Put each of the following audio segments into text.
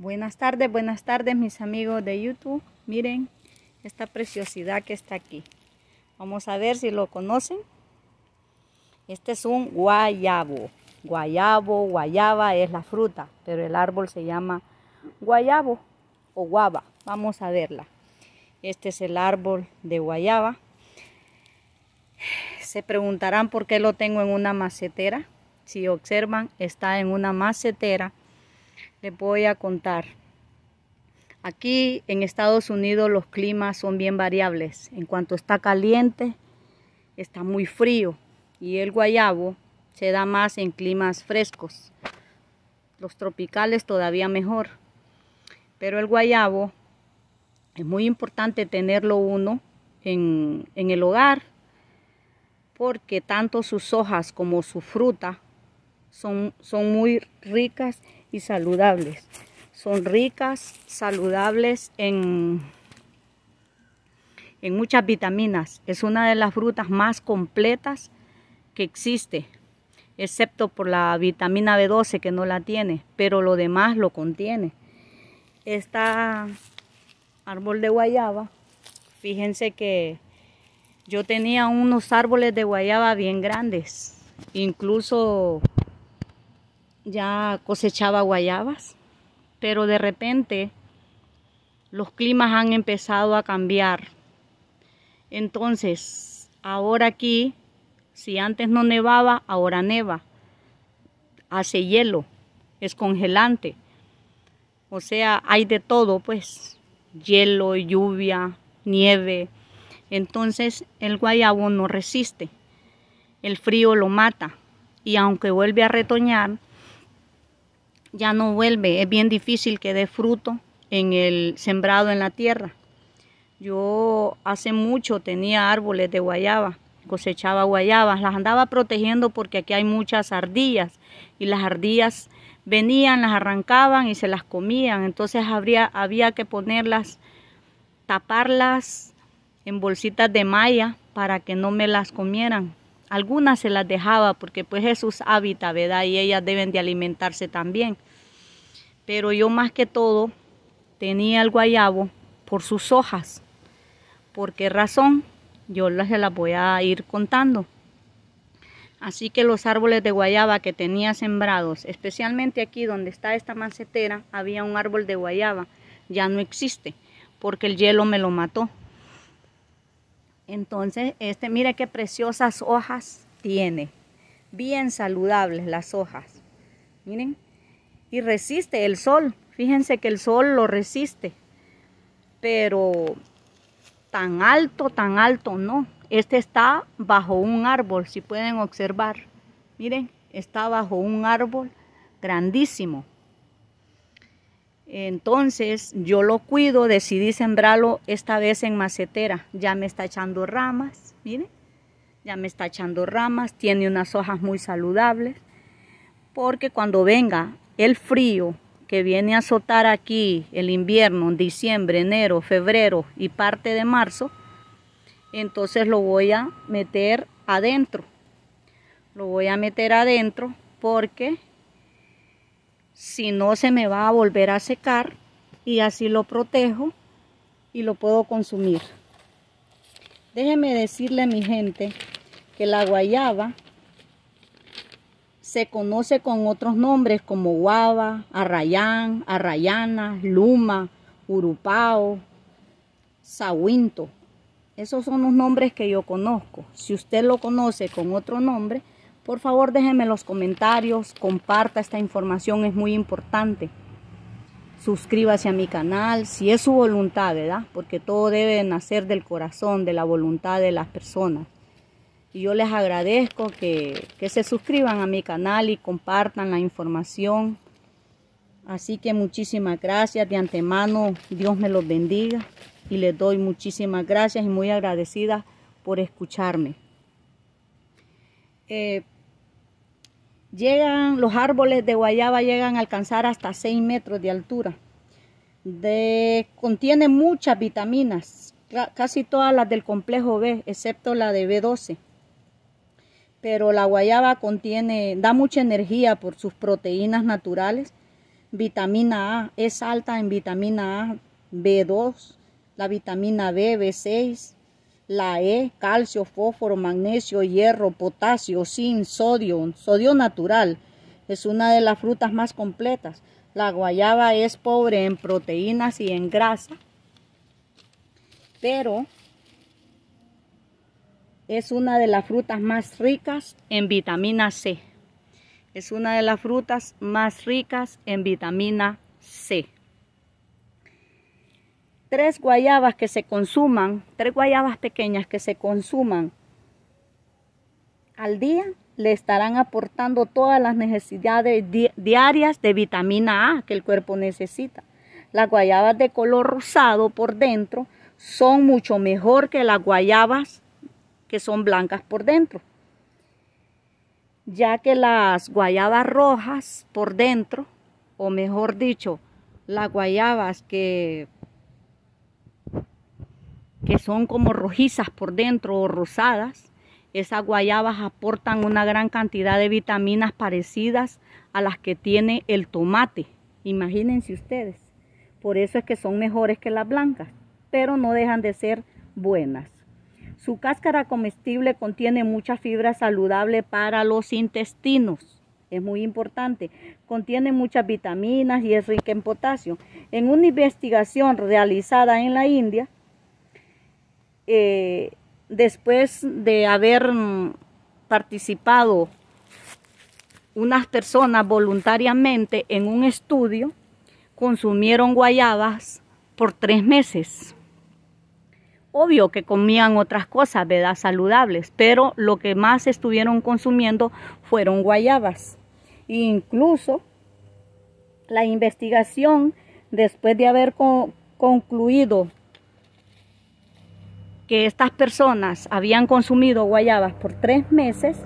Buenas tardes, buenas tardes mis amigos de YouTube. Miren esta preciosidad que está aquí. Vamos a ver si lo conocen. Este es un guayabo. Guayabo, guayaba es la fruta, pero el árbol se llama guayabo o guava. Vamos a verla. Este es el árbol de guayaba. Se preguntarán por qué lo tengo en una macetera. Si observan, está en una macetera les voy a contar. Aquí en Estados Unidos los climas son bien variables. En cuanto está caliente, está muy frío. Y el guayabo se da más en climas frescos. Los tropicales todavía mejor. Pero el guayabo es muy importante tenerlo uno en, el hogar porque tanto sus hojas como su fruta son, son muy ricas y saludables. Son ricas, saludables en, en muchas vitaminas. Es una de las frutas más completas que existe, excepto por la vitamina B12 que no la tiene, pero lo demás lo contiene. Esta árbol de guayaba, fíjense que yo tenía unos árboles de guayaba bien grandes, incluso ya cosechaba guayabas, pero de repente los climas han empezado a cambiar. Entonces, ahora aquí, si antes no nevaba, ahora neva. Hace hielo, es congelante. O sea, hay de todo, pues, hielo, lluvia, nieve. Entonces, el guayabo no resiste. El frío lo mata y aunque vuelve a retoñar, ya no vuelve. Es bien difícil que dé fruto en el sembrado en la tierra. Yo hace mucho tenía árboles de guayaba, cosechaba guayabas, las andaba protegiendo porque aquí hay muchas ardillas y las ardillas venían, las arrancaban y se las comían. Entonces había que ponerlas, taparlas en bolsitas de malla para que no me las comieran. Algunas se las dejaba porque pues es sus hábitat, ¿verdad? Y ellas deben de alimentarse también. Pero yo más que todo tenía el guayabo por sus hojas. ¿Por qué razón? Yo las, se las voy a ir contando. Así que los árboles de guayaba que tenía sembrados, especialmente aquí donde está esta macetera, había un árbol de guayaba. Ya no existe porque el hielo me lo mató. Entonces, este, mire qué preciosas hojas tiene. Bien saludables las hojas. Miren. Y resiste el sol. Fíjense que el sol lo resiste. Pero tan alto, tan alto no. Este está bajo un árbol, si pueden observar. Miren, está bajo un árbol grandísimo. Entonces yo lo cuido, decidí sembrarlo esta vez en macetera. Ya me está echando ramas, miren, ya me está echando ramas, tiene unas hojas muy saludables. Porque cuando venga el frío que viene a azotar aquí el invierno, en diciembre, enero, febrero y parte de marzo, entonces lo voy a meter adentro. Lo voy a meter adentro porque si no se me va a volver a secar y así lo protejo y lo puedo consumir. déjeme decirle a mi gente que la guayaba se conoce con otros nombres como guava, arrayán, arrayana, luma, urupao, sahuinto. Esos son los nombres que yo conozco. Si usted lo conoce con otro nombre, por favor, déjenme los comentarios, comparta esta información, es muy importante. Suscríbase a mi canal, si es su voluntad, ¿verdad? Porque todo debe nacer del corazón, de la voluntad de las personas. Y yo les agradezco que, que se suscriban a mi canal y compartan la información. Así que muchísimas gracias de antemano, Dios me los bendiga y les doy muchísimas gracias y muy agradecida por escucharme. Eh, llegan, los árboles de guayaba llegan a alcanzar hasta 6 metros de altura. De, contiene muchas vitaminas, casi todas las del complejo B, excepto la de B12. Pero la guayaba contiene, da mucha energía por sus proteínas naturales. Vitamina A, es alta en vitamina A, B2, la vitamina B, B6, la E, calcio, fósforo, magnesio, hierro, potasio, zinc, sodio, sodio natural. Es una de las frutas más completas. La guayaba es pobre en proteínas y en grasa, pero es una de las frutas más ricas en vitamina C. Es una de las frutas más ricas en vitamina C tres guayabas que se consuman, tres guayabas pequeñas que se consuman al día, le estarán aportando todas las necesidades diarias de vitamina A que el cuerpo necesita. Las guayabas de color rosado por dentro son mucho mejor que las guayabas que son blancas por dentro, ya que las guayabas rojas por dentro, o mejor dicho, las guayabas que que son como rojizas por dentro o rosadas. Esas guayabas aportan una gran cantidad de vitaminas parecidas a las que tiene el tomate. Imagínense ustedes. Por eso es que son mejores que las blancas, pero no dejan de ser buenas. Su cáscara comestible contiene mucha fibra saludable para los intestinos. Es muy importante. Contiene muchas vitaminas y es rica en potasio. En una investigación realizada en la India, eh, después de haber mm, participado unas personas voluntariamente en un estudio, consumieron guayabas por tres meses. Obvio que comían otras cosas, vedas Saludables, pero lo que más estuvieron consumiendo fueron guayabas. incluso la investigación, después de haber concluido que estas personas habían consumido guayabas por tres meses,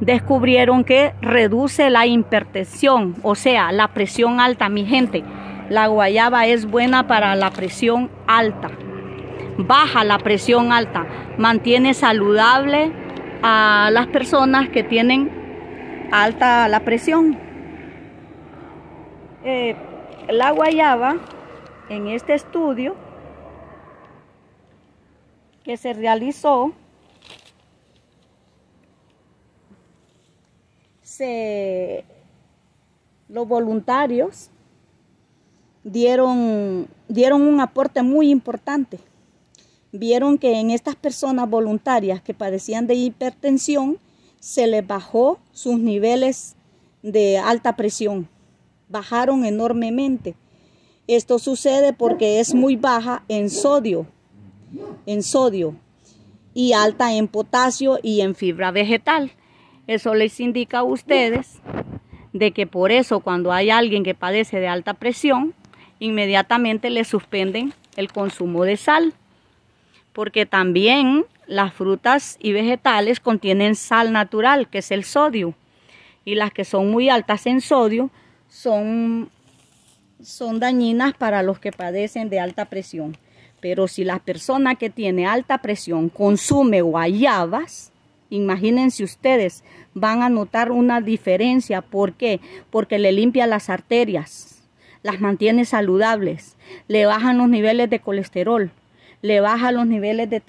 descubrieron que reduce la hipertensión, o sea, la presión alta, mi gente. La guayaba es buena para la presión alta, baja la presión alta, mantiene saludable a las personas que tienen alta la presión. Eh, la guayaba en este estudio que se realizó se, los voluntarios dieron, dieron un aporte muy importante. Vieron que en estas personas voluntarias que padecían de hipertensión se les bajó sus niveles de alta presión. Bajaron enormemente. Esto sucede porque es muy baja en sodio en sodio y alta en potasio y en fibra vegetal. Eso les indica a ustedes de que por eso cuando hay alguien que padece de alta presión, inmediatamente le suspenden el consumo de sal, porque también las frutas y vegetales contienen sal natural, que es el sodio, y las que son muy altas en sodio son, son dañinas para los que padecen de alta presión. Pero si la persona que tiene alta presión consume guayabas, imagínense ustedes, van a notar una diferencia. ¿Por qué? Porque le limpia las arterias, las mantiene saludables, le bajan los niveles de colesterol, le baja los niveles de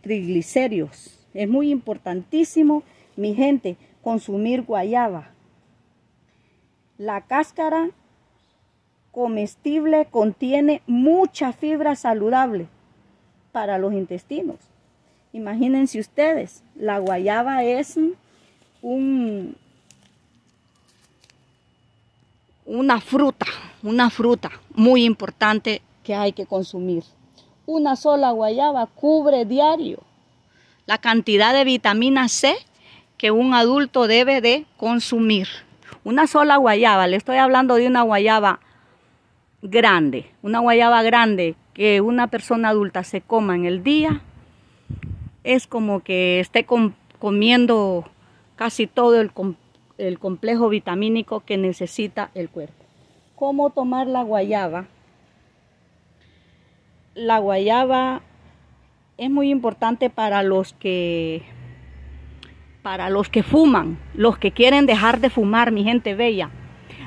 triglicéridos. Es muy importantísimo, mi gente, consumir guayaba. La cáscara comestible contiene mucha fibra saludable para los intestinos. Imagínense ustedes, la guayaba es un, una fruta, una fruta muy importante que hay que consumir. Una sola guayaba cubre diario la cantidad de vitamina C que un adulto debe de consumir. Una sola guayaba, le estoy hablando de una guayaba grande, una guayaba grande que una persona adulta se coma en el día, es como que esté comiendo casi todo el, complejo vitamínico que necesita el cuerpo. ¿Cómo tomar la guayaba? La guayaba es muy importante para los que para los que fuman, los que quieren dejar de fumar, mi gente bella.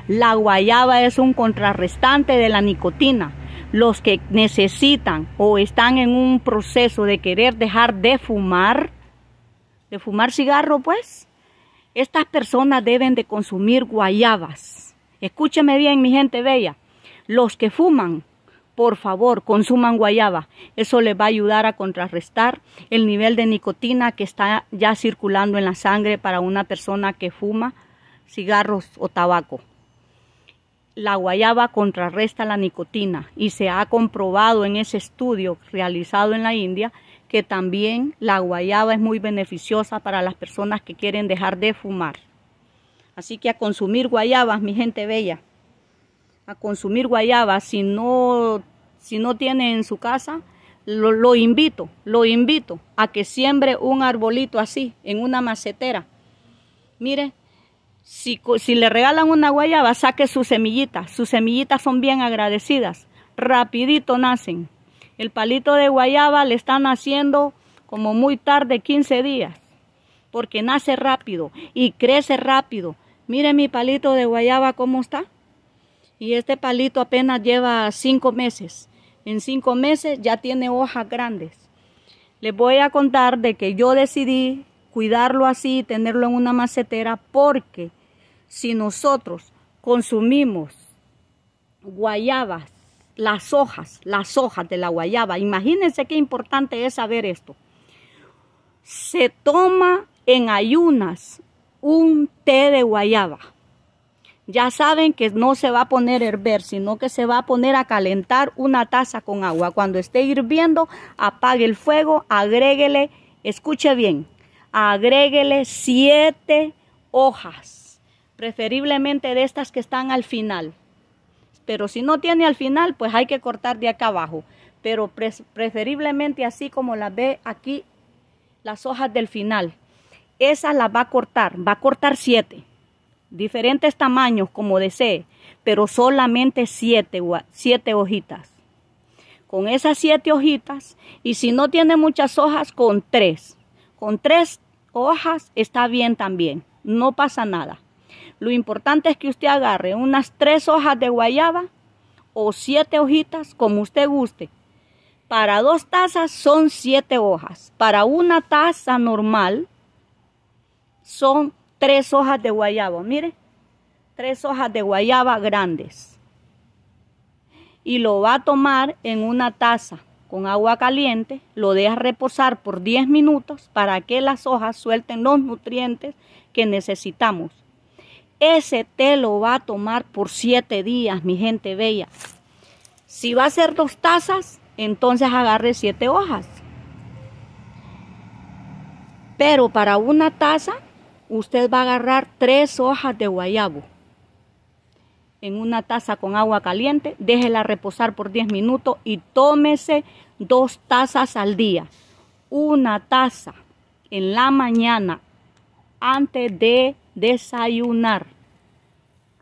La guayaba es un contrarrestante de la nicotina. Los que necesitan o están en un proceso de querer dejar de fumar, de fumar cigarro, pues, estas personas deben de consumir guayabas. Escúcheme bien, mi gente bella. Los que fuman, por favor, consuman guayaba. Eso les va a ayudar a contrarrestar el nivel de nicotina que está ya circulando en la sangre para una persona que fuma cigarros o tabaco la guayaba contrarresta la nicotina y se ha comprobado en ese estudio realizado en la India que también la guayaba es muy beneficiosa para las personas que quieren dejar de fumar. Así que a consumir guayabas, mi gente bella, a consumir guayabas, si no, si no tiene en su casa, lo, lo invito, lo invito a que siembre un arbolito así en una macetera. Mire, si, le regalan una guayaba, saque sus semillitas. Sus semillitas son bien agradecidas. Rapidito nacen. El palito de guayaba le está naciendo como muy tarde, 15 días. Porque nace rápido y crece rápido. Mire mi palito de guayaba cómo está. Y este palito apenas lleva 5 meses. En 5 meses ya tiene hojas grandes. Les voy a contar de que yo decidí cuidarlo así, tenerlo en una macetera porque si nosotros consumimos guayabas, las hojas, las hojas de la guayaba, imagínense qué importante es saber esto. Se toma en ayunas un té de guayaba. Ya saben que no se va a poner a hervir, sino que se va a poner a calentar una taza con agua. Cuando esté hirviendo, apague el fuego, agréguele, escuche bien, agréguele siete hojas preferiblemente de estas que están al final. Pero si no tiene al final, pues hay que cortar de acá abajo. Pero preferiblemente así como las ve aquí, las hojas del final. Esas las va a cortar, va a cortar siete. Diferentes tamaños como desee, pero solamente siete, siete hojitas. Con esas siete hojitas, y si no tiene muchas hojas, con tres. Con tres hojas está bien también, no pasa nada. Lo importante es que usted agarre unas tres hojas de guayaba o siete hojitas, como usted guste. Para dos tazas son siete hojas. Para una taza normal son tres hojas de guayaba. Mire, tres hojas de guayaba grandes. Y lo va a tomar en una taza con agua caliente, lo deja reposar por diez minutos para que las hojas suelten los nutrientes que necesitamos. Ese té lo va a tomar por siete días, mi gente bella. Si va a ser dos tazas, entonces agarre siete hojas. Pero para una taza, usted va a agarrar tres hojas de guayabo. En una taza con agua caliente, déjela reposar por diez minutos y tómese dos tazas al día. Una taza en la mañana antes de desayunar,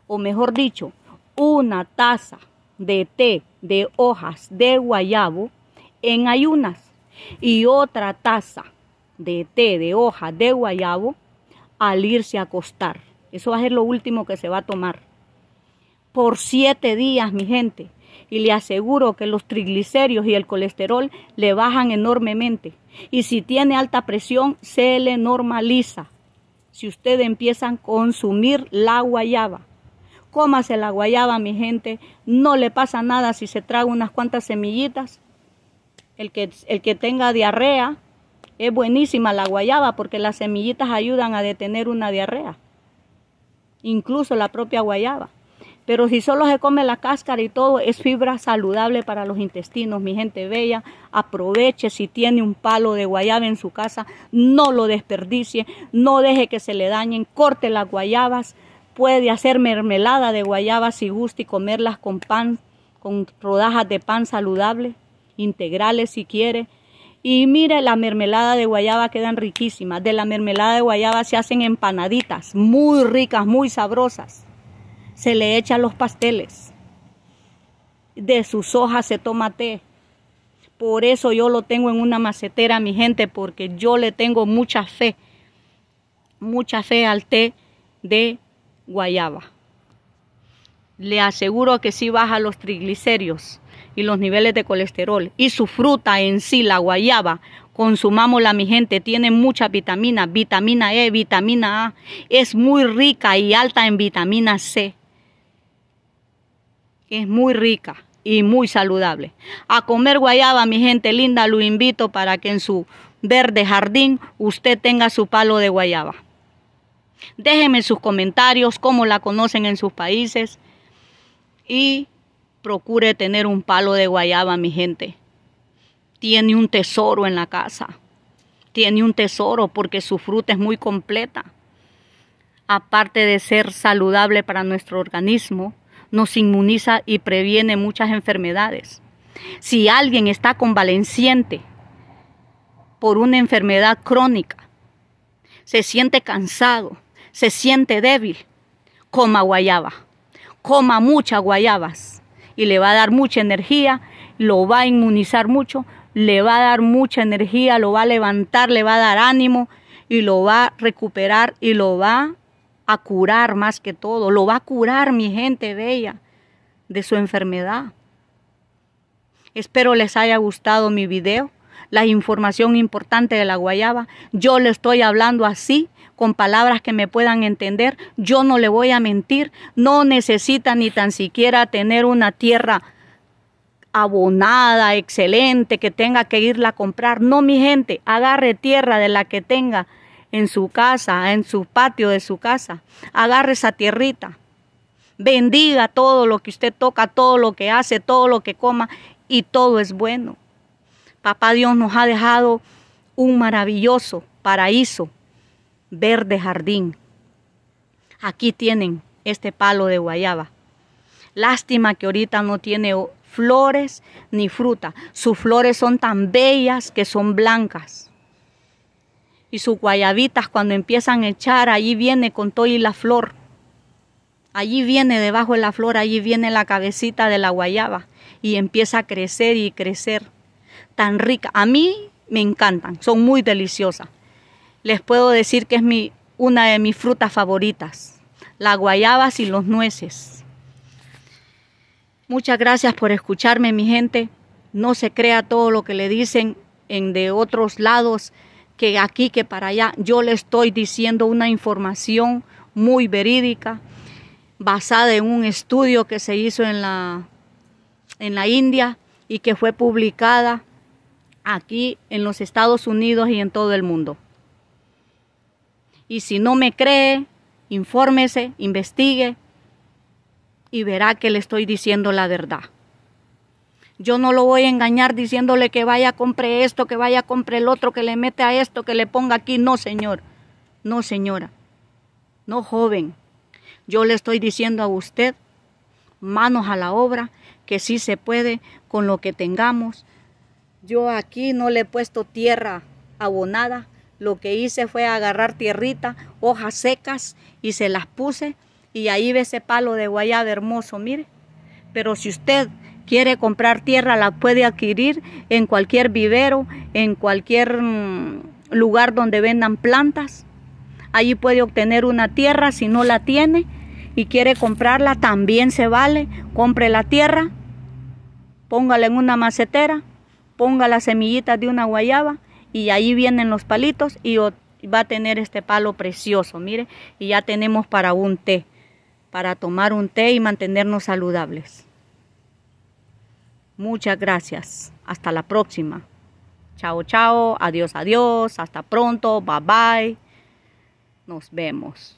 o mejor dicho, una taza de té de hojas de guayabo en ayunas y otra taza de té de hojas de guayabo al irse a acostar. Eso va a ser lo último que se va a tomar. Por siete días, mi gente. Y le aseguro que los triglicéridos y el colesterol le bajan enormemente. Y si tiene alta presión, se le normaliza si ustedes empiezan a consumir la guayaba. Cómase la guayaba, mi gente, no le pasa nada si se traga unas cuantas semillitas. El que, el que tenga diarrea, es buenísima la guayaba porque las semillitas ayudan a detener una diarrea, incluso la propia guayaba. Pero si solo se come la cáscara y todo, es fibra saludable para los intestinos, mi gente bella. Aproveche si tiene un palo de guayaba en su casa, no lo desperdicie, no deje que se le dañen, corte las guayabas. Puede hacer mermelada de guayaba si gusta y comerlas con pan, con rodajas de pan saludable, integrales si quiere. Y mire, la mermelada de guayaba quedan riquísimas. De la mermelada de guayaba se hacen empanaditas, muy ricas, muy sabrosas se le echa los pasteles. De sus hojas se toma té. Por eso yo lo tengo en una macetera, mi gente, porque yo le tengo mucha fe, mucha fe al té de guayaba. Le aseguro que sí baja los triglicéridos y los niveles de colesterol. Y su fruta en sí, la guayaba, consumámosla, mi gente, tiene mucha vitamina, vitamina E, vitamina A. Es muy rica y alta en vitamina C que es muy rica y muy saludable. A comer guayaba, mi gente linda, lo invito para que en su verde jardín usted tenga su palo de guayaba. Déjenme sus comentarios, cómo la conocen en sus países y procure tener un palo de guayaba, mi gente. Tiene un tesoro en la casa. Tiene un tesoro porque su fruta es muy completa. Aparte de ser saludable para nuestro organismo, nos inmuniza y previene muchas enfermedades. Si alguien está convaleciente por una enfermedad crónica, se siente cansado, se siente débil, coma guayaba, coma muchas guayabas y le va a dar mucha energía, lo va a inmunizar mucho, le va a dar mucha energía, lo va a levantar, le va a dar ánimo y lo va a recuperar y lo va a curar más que todo, lo va a curar mi gente de ella, de su enfermedad. Espero les haya gustado mi video, la información importante de la guayaba. Yo le estoy hablando así, con palabras que me puedan entender. Yo no le voy a mentir, no necesita ni tan siquiera tener una tierra abonada, excelente, que tenga que irla a comprar. No, mi gente, agarre tierra de la que tenga en su casa, en su patio de su casa. Agarre esa tierrita. Bendiga todo lo que usted toca, todo lo que hace, todo lo que coma y todo es bueno. Papá Dios nos ha dejado un maravilloso paraíso, verde jardín. Aquí tienen este palo de guayaba. Lástima que ahorita no tiene flores ni fruta. Sus flores son tan bellas que son blancas y sus guayabitas cuando empiezan a echar, allí viene con todo y la flor. Allí viene debajo de la flor, allí viene la cabecita de la guayaba y empieza a crecer y crecer. Tan rica. A mí me encantan, son muy deliciosas. Les puedo decir que es mi, una de mis frutas favoritas, las guayabas y los nueces. Muchas gracias por escucharme, mi gente. No se crea todo lo que le dicen en de otros lados que aquí, que para allá. Yo le estoy diciendo una información muy verídica, basada en un estudio que se hizo en la, en la India y que fue publicada aquí en los Estados Unidos y en todo el mundo. Y si no me cree, infórmese, investigue y verá que le estoy diciendo la verdad. Yo no lo voy a engañar diciéndole que vaya, compre esto, que vaya, a compre el otro, que le mete a esto, que le ponga aquí. No, señor. No, señora. No, joven. Yo le estoy diciendo a usted, manos a la obra, que sí se puede con lo que tengamos. Yo aquí no le he puesto tierra abonada. Lo que hice fue agarrar tierrita, hojas secas y se las puse. Y ahí ve ese palo de guayaba hermoso, mire. Pero si usted quiere comprar tierra la puede adquirir en cualquier vivero, en cualquier mm, lugar donde vendan plantas. Allí puede obtener una tierra si no la tiene y quiere comprarla, también se vale. Compre la tierra, póngala en una macetera, ponga las semillitas de una guayaba y ahí vienen los palitos y va a tener este palo precioso, mire, y ya tenemos para un té, para tomar un té y mantenernos saludables. Muchas gracias. Hasta la próxima. Chao, chao. Adiós, adiós. Hasta pronto. Bye, bye. Nos vemos.